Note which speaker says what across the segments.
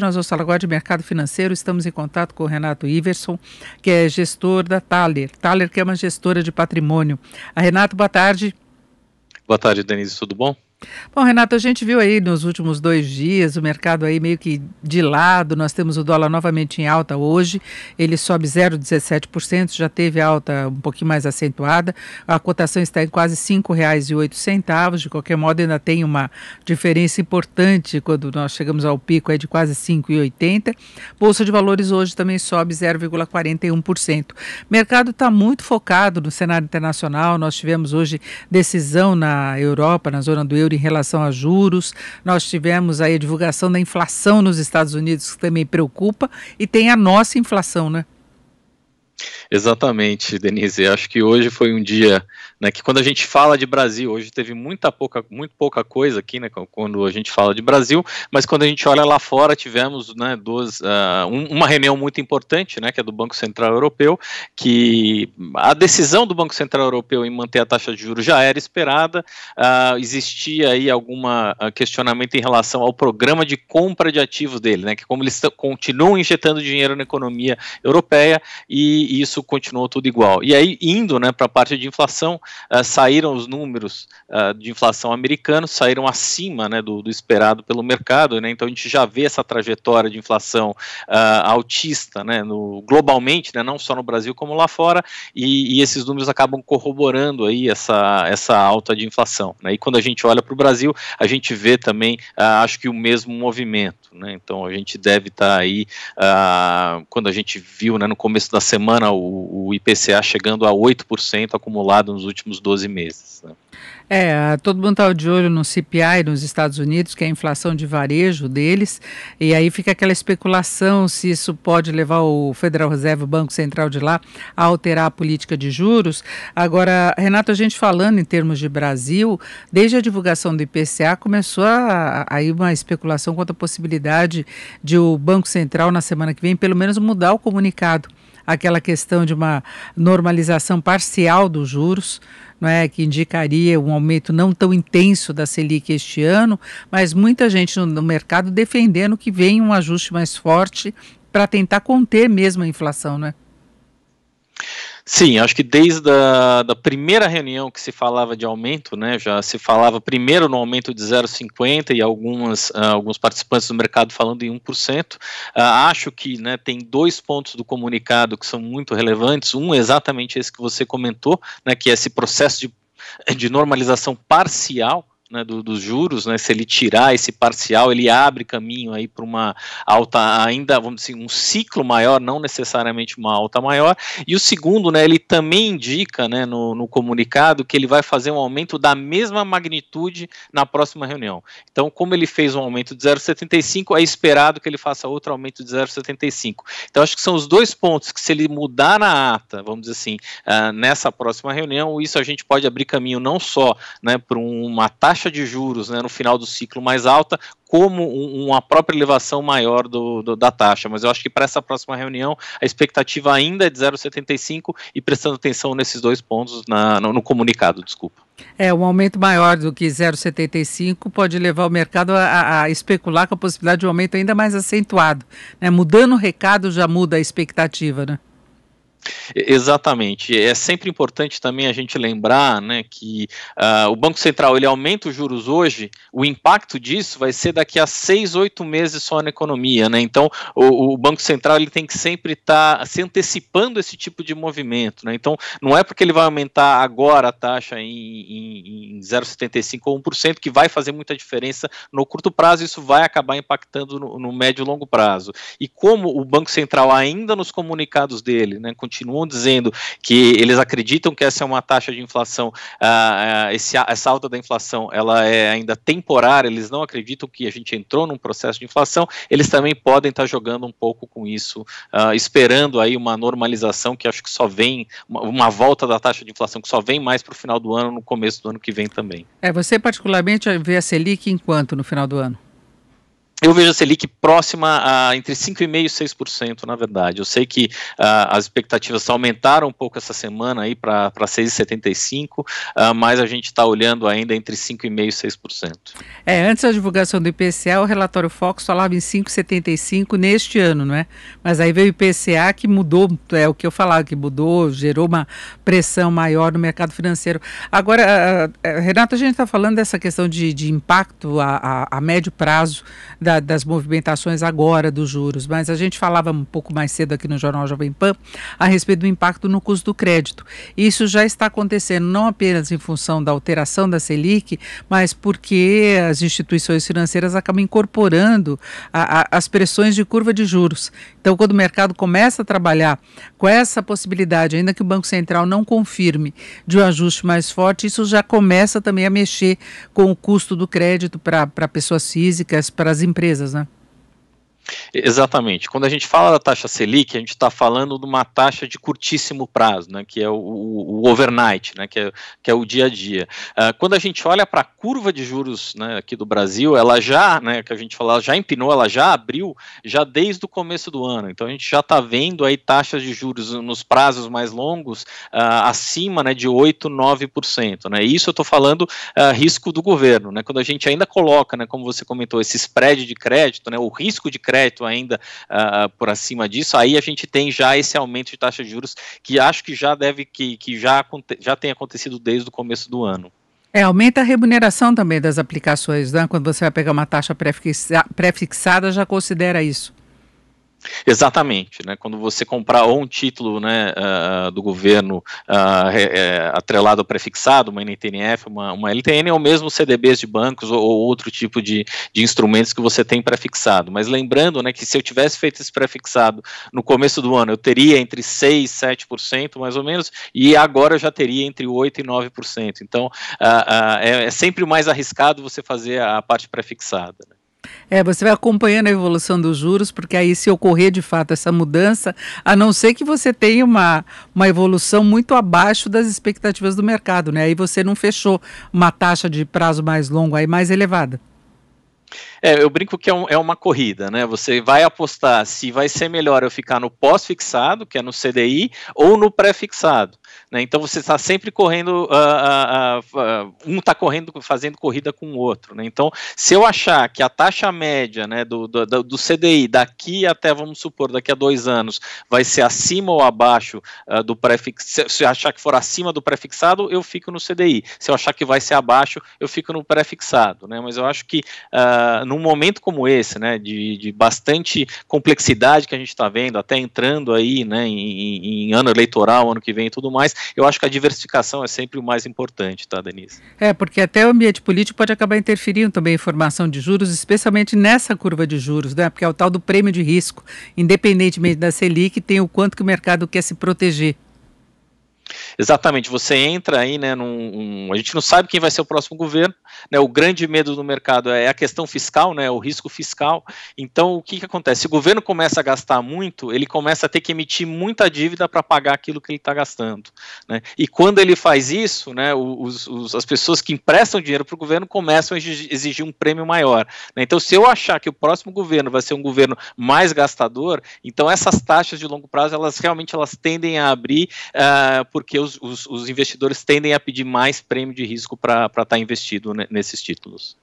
Speaker 1: nós vamos falar agora de mercado financeiro. Estamos em contato com o Renato Iverson, que é gestor da Thaler. Thaler, que é uma gestora de patrimônio. A Renato, boa tarde.
Speaker 2: Boa tarde, Denise, tudo bom?
Speaker 1: Bom, Renato, a gente viu aí nos últimos dois dias o mercado aí meio que de lado. Nós temos o dólar novamente em alta hoje. Ele sobe 0,17%, já teve alta um pouquinho mais acentuada. A cotação está em quase R$ 5,08. De qualquer modo, ainda tem uma diferença importante quando nós chegamos ao pico é de quase R$ 5,80. Bolsa de Valores hoje também sobe 0,41%. mercado está muito focado no cenário internacional. Nós tivemos hoje decisão na Europa, na zona do euro euro em relação a juros. Nós tivemos aí a divulgação da inflação nos Estados Unidos, que também preocupa, e tem a nossa inflação, né?
Speaker 2: Exatamente, Denise. acho que hoje foi um dia né, que quando a gente fala de Brasil, hoje teve muita pouca, muito pouca coisa aqui, né, quando a gente fala de Brasil, mas quando a gente olha lá fora, tivemos né, duas, uh, uma reunião muito importante, né, que é do Banco Central Europeu, que a decisão do Banco Central Europeu em manter a taxa de juros já era esperada, uh, existia aí algum ah, questionamento em relação ao programa de compra de ativos dele, né, que como eles continuam injetando dinheiro na economia europeia e isso continuou tudo igual. E aí, indo né, para a parte de inflação, uh, saíram os números uh, de inflação americanos, saíram acima né, do, do, esperado pelo mercado, né, então a gente já vê essa trajetória de inflação uh, altista né, no, globalmente, né, não só no Brasil como lá fora, e, e, esses números acabam corroborando aí essa, essa alta de inflação. Né, e quando a gente olha para o Brasil, a gente vê também, acho que o mesmo movimento. Né, então a gente deve estar tá aí, quando a gente viu né, no começo da semana, semana o, o IPCA chegando a 8% acumulado nos últimos 12 meses. Né?
Speaker 1: É, todo mundo está de olho no CPI nos Estados Unidos, que é a inflação de varejo deles, e aí fica aquela especulação se isso pode levar o Federal Reserve, o Banco Central de lá, a alterar a política de juros. Agora, Renato, a gente falando em termos de Brasil, desde a divulgação do IPCA começou aí uma especulação quanto à possibilidade de o Banco Central, na semana que vem, pelo menos mudar o comunicado aquela questão de uma normalização parcial dos juros, é, que indicaria um aumento não tão intenso da Selic este ano, mas muita gente no, no mercado defendendo que venha um ajuste mais forte para tentar conter mesmo a inflação, né?
Speaker 2: Sim, acho que desde a da primeira reunião que se falava de aumento, né, já se falava primeiro no aumento de 0,50 e algumas, uh, alguns participantes do mercado falando em 1%. Uh, ah, acho que né, tem dois pontos do comunicado que são muito relevantes. Um é exatamente esse que você comentou, né, que é esse processo de, de normalização parcial né, do, dos juros, né, se ele tirar esse parcial, ele abre caminho aí para uma alta ainda, vamos dizer, assim, um ciclo maior, não necessariamente uma alta maior. E o segundo, né, ele também indica, né, no, no comunicado que ele vai fazer um aumento da mesma magnitude na próxima reunião. Então, como ele fez um aumento de 0,75, é esperado que ele faça outro aumento de 0,75. Então, acho que são os dois pontos que se ele mudar na ata, vamos dizer assim, uh, nessa próxima reunião, isso a gente pode abrir caminho não só, né, para uma taxa taxa de juros né, no final do ciclo mais alta, como um, uma própria elevação maior do, do, da taxa. Mas eu acho que para essa próxima reunião a expectativa ainda é de 0,75 e prestando atenção nesses dois pontos na, no, no comunicado, desculpa.
Speaker 1: É, um aumento maior do que 0,75 pode levar o mercado a, a, especular com a possibilidade de um aumento ainda mais acentuado. Né? Mudando o recado já muda a expectativa, né?
Speaker 2: Exatamente. É sempre importante também a gente lembrar né, que uh, o Banco Central ele aumenta os juros hoje, o impacto disso vai ser daqui a seis, oito meses só na economia. Né? Então, o, o Banco Central ele tem que sempre estar tá se antecipando esse tipo de movimento. Né? Então, não é porque ele vai aumentar agora a taxa em, em, em 0,75 ou 1% que vai fazer muita diferença no curto prazo, isso vai acabar impactando no, no médio e longo prazo. E como o Banco Central ainda nos comunicados dele, né, continuam dizendo que eles acreditam que essa é uma taxa de inflação, uh, esse, essa alta da inflação, ela é ainda temporária, eles não acreditam que a gente entrou num processo de inflação, eles também podem estar jogando um pouco com isso, uh, esperando aí uma normalização que acho que só vem, uma, uma volta da taxa de inflação que só vem mais para o final do ano, no começo do ano que vem também.
Speaker 1: É, você particularmente vê a Selic em quanto no final do ano?
Speaker 2: Eu vejo a Selic próxima a entre 5,5% e 6%, na verdade. Eu sei que uh, as expectativas aumentaram um pouco essa semana aí para 6,75%, uh, mas a gente está olhando ainda entre 5,5% e 6%.
Speaker 1: É, antes da divulgação do IPCA, o relatório Fox falava em 5,75% neste ano, não é? Mas aí veio o IPCA que mudou, é o que eu falava, que mudou, gerou uma pressão maior no mercado financeiro. Agora, uh, Renato, a gente está falando dessa questão de, de impacto a, a, a médio prazo da da, das movimentações agora dos juros, mas a gente falava um pouco mais cedo aqui no Jornal Jovem Pan a respeito do impacto no custo do crédito. Isso já está acontecendo não apenas em função da alteração da Selic, mas porque as instituições financeiras acabam incorporando a, a, as pressões de curva de juros. Então, quando o mercado começa a trabalhar com essa possibilidade, ainda que o Banco Central não confirme de um ajuste mais forte, isso já começa também a mexer com o custo do crédito para pessoas físicas, para as empresas empresas, né?
Speaker 2: Exatamente. Quando a gente fala da taxa Selic, a gente está falando de uma taxa de curtíssimo prazo, né, que é o, o, o overnight, né, que, é, que é o dia a dia. Uh, quando a gente olha para a curva de juros né, aqui do Brasil, ela já, né, que a gente fala, já empinou, ela já abriu, já desde o começo do ano. Então a gente já está vendo aí taxas de juros nos prazos mais longos uh, acima né, de 8, 9%. Né? E isso eu estou falando uh, risco do governo. Né? Quando a gente ainda coloca, né, como você comentou, esse spread de crédito, né, o risco de crédito crédito ainda uh, por acima disso, aí a gente tem já esse aumento de taxa de juros que acho que já deve, que, que já, já tem acontecido desde o começo do ano.
Speaker 1: É, aumenta a remuneração também das aplicações, né? Quando você vai pegar uma taxa pré-fixada, já considera isso.
Speaker 2: Exatamente, né? Quando você comprar ou um título né, uh, do governo uh, é, atrelado ou prefixado, uma NTNF, uma, uma LTN, ou mesmo CDBs de bancos ou, ou, outro tipo de, de instrumentos que você tem prefixado. Mas lembrando né, que se eu tivesse feito esse prefixado no começo do ano, eu teria entre 6% e 7%, mais ou menos, e agora eu já teria entre 8% e 9%. Então uh, é, é, sempre mais arriscado você fazer a parte prefixada. Né?
Speaker 1: É, você vai acompanhando a evolução dos juros, porque aí se ocorrer de fato essa mudança, a não ser que você tenha uma, uma evolução muito abaixo das expectativas do mercado, né? Aí você não fechou uma taxa de prazo mais longo aí mais elevada.
Speaker 2: É, eu brinco que é, um, é, uma corrida, né? Você vai apostar se vai ser melhor eu ficar no pós-fixado, que é no CDI, ou no pré-fixado. Né? Então você está sempre correndo, uh, uh, uh, um está correndo, fazendo corrida com o outro. Né? Então, se eu achar que a taxa média né, do, do, do CDI daqui até, vamos supor, daqui a dois anos, vai ser acima ou abaixo ah, do pré-fixado, se eu achar que for acima do pré-fixado, eu fico no CDI. Se eu achar que vai ser abaixo, eu fico no pré-fixado. Né? Mas eu acho que uh, num momento como esse, né, de, de bastante complexidade que a gente está vendo, até entrando aí, né, em, em, ano eleitoral, ano que vem e tudo mais, eu acho que a diversificação é sempre o mais importante, tá, Denise?
Speaker 1: É, porque até o ambiente político pode acabar interferindo também em formação de juros, especialmente nessa curva de juros, né, porque é o tal do prêmio de risco, independentemente da Selic, tem o quanto que o mercado quer se proteger.
Speaker 2: Exatamente, você entra aí, né, num, um, a gente não sabe quem vai ser o próximo governo, né, o grande medo do mercado é a questão fiscal, né, o risco fiscal, então o que, que acontece? Se o governo começa a gastar muito, ele começa a ter que emitir muita dívida para pagar aquilo que ele está gastando, né, e quando ele faz isso, né, os, os, as pessoas que emprestam dinheiro para o governo começam a exigir um prêmio maior, né, então se eu achar que o próximo governo vai ser um governo mais gastador, então essas taxas de longo prazo, elas realmente elas tendem a abrir uh, porque os, os, os, investidores tendem a pedir mais prêmio de risco para estar tá investido nesses títulos.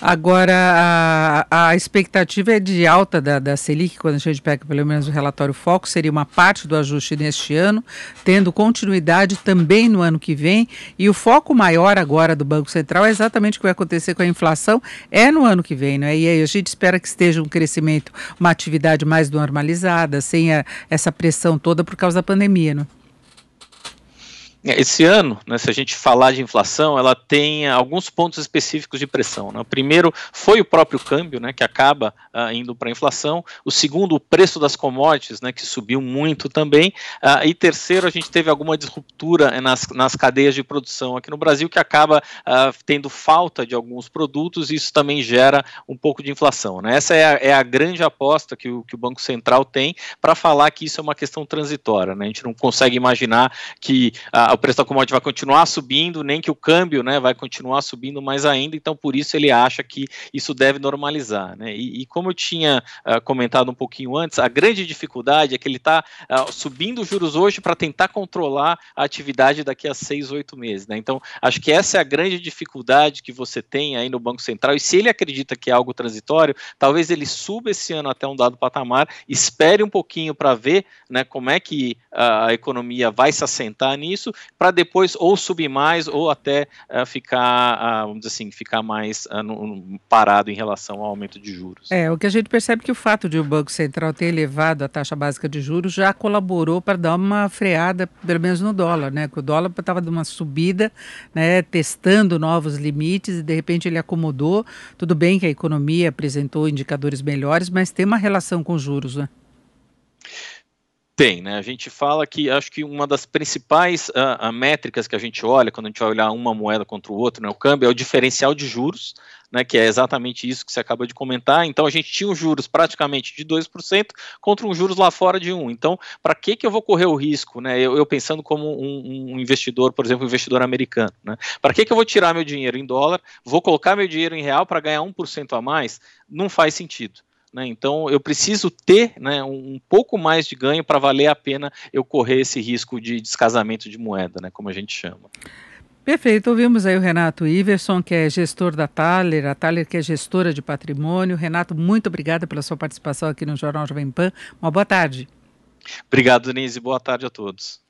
Speaker 1: Agora, a, a, expectativa é de alta da, da Selic, quando a gente pega pelo menos o relatório Foco, seria uma parte do ajuste neste ano, tendo continuidade também no ano que vem. E o foco maior agora do Banco Central é exatamente o que vai acontecer com a inflação, é no ano que vem, não é? E aí a gente espera que esteja um crescimento, uma atividade mais normalizada, sem a, essa pressão toda por causa da pandemia, não é?
Speaker 2: É, esse ano, né, se a gente falar de inflação, ela tem alguns pontos específicos de pressão. Né? O primeiro foi o próprio câmbio, né, que acaba uh, indo para a inflação. O segundo, o preço das commodities, né, que subiu muito também. Uh, e terceiro, a gente teve alguma disruptura eh, nas, nas cadeias de produção aqui no Brasil, que acaba uh, tendo falta de alguns produtos e isso também gera um pouco de inflação. Né? Essa é a, é a grande aposta que o, que o Banco Central tem para falar que isso é uma questão transitória. Né? A gente não consegue imaginar que preço da commodity vai continuar subindo, nem que o câmbio né, vai continuar subindo mais ainda, então por isso ele acha que isso deve normalizar. Né? E, e como eu tinha uh, comentado um pouquinho antes, a grande dificuldade é que ele está uh, ah, subindo os juros hoje para tentar controlar a atividade daqui a seis, oito meses. Né? Então, acho que essa é a grande dificuldade que você tem aí no Banco Central, e se ele acredita que é algo transitório, talvez ele suba esse ano até um dado patamar, espere um pouquinho para ver né, como é que ah, a economia vai se assentar nisso para depois ou subir mais ou até uh, ficar, uh, vamos dizer assim, ficar mais uh, no, parado em relação ao aumento de juros.
Speaker 1: É, o que a gente percebe é que o fato de o Banco Central ter elevado a taxa básica de juros já colaborou para dar uma freada, pelo menos no dólar, né? Que o dólar estava de uma subida, né, testando novos limites e de repente ele acomodou. Tudo bem que a economia apresentou indicadores melhores, mas tem uma relação com juros, né?
Speaker 2: Tem, né? A gente fala que acho que uma das principais a, ah, a ah, métricas que a gente olha quando a gente vai olhar uma moeda contra o outro, né, o câmbio, é o diferencial de juros, né, que é exatamente isso que você acaba de comentar. Então a gente tinha os juros praticamente de 2% contra um juros lá fora de 1. Então, para que, que eu vou correr o risco? Né? Eu, eu pensando como um, um, investidor, por exemplo, um investidor americano. Né? Para que, que eu vou tirar meu dinheiro em dólar, vou colocar meu dinheiro em real para ganhar 1% a mais? Não faz sentido. Né? Então eu preciso ter né, um pouco mais de ganho para valer a pena eu correr esse risco de descasamento de moeda, né, como a gente chama.
Speaker 1: Perfeito, ouvimos aí o Renato Iverson, que é gestor da Thaler, a Thaler que é gestora de patrimônio. Renato, muito obrigada pela sua participação aqui no Jornal Jovem Pan. Uma boa tarde.
Speaker 2: Obrigado, Denise. Boa tarde a todos.